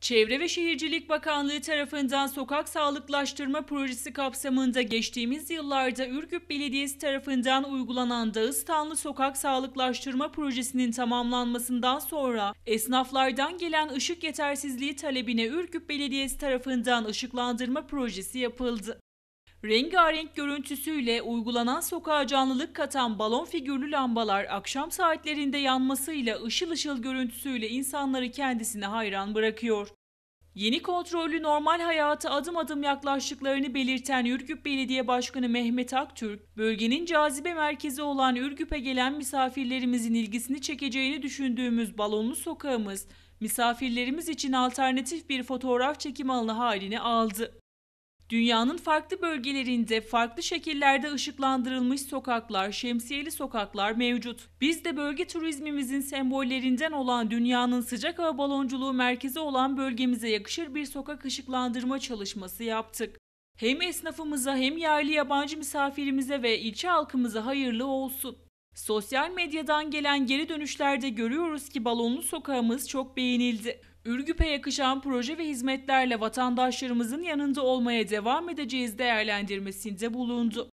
Çevre ve Şehircilik Bakanlığı tarafından sokak sağlıklaştırma projesi kapsamında geçtiğimiz yıllarda Ürgüp Belediyesi tarafından uygulanan Dağıstanlı Sokak Sağlıklaştırma Projesi'nin tamamlanmasından sonra esnaflardan gelen ışık yetersizliği talebine Ürgüp Belediyesi tarafından ışıklandırma projesi yapıldı. Rengarenk görüntüsüyle uygulanan sokağa canlılık katan balon figürlü lambalar akşam saatlerinde yanmasıyla ışıl ışıl görüntüsüyle insanları kendisine hayran bırakıyor. Yeni kontrollü normal hayata adım adım yaklaştıklarını belirten Ürgüp Belediye Başkanı Mehmet Aktürk, bölgenin cazibe merkezi olan Ürgüp'e gelen misafirlerimizin ilgisini çekeceğini düşündüğümüz balonlu sokağımız, misafirlerimiz için alternatif bir fotoğraf çekim alanı halini aldı. Dünyanın farklı bölgelerinde farklı şekillerde ışıklandırılmış sokaklar, şemsiyeli sokaklar mevcut. Biz de bölge turizmimizin sembollerinden olan dünyanın sıcak hava balonculuğu merkezi olan bölgemize yakışır bir sokak ışıklandırma çalışması yaptık. Hem esnafımıza hem yerli yabancı misafirimize ve ilçe halkımıza hayırlı olsun. Sosyal medyadan gelen geri dönüşlerde görüyoruz ki balonlu sokağımız çok beğenildi. Ürgüp'e yakışan proje ve hizmetlerle vatandaşlarımızın yanında olmaya devam edeceğiz değerlendirmesinde bulundu.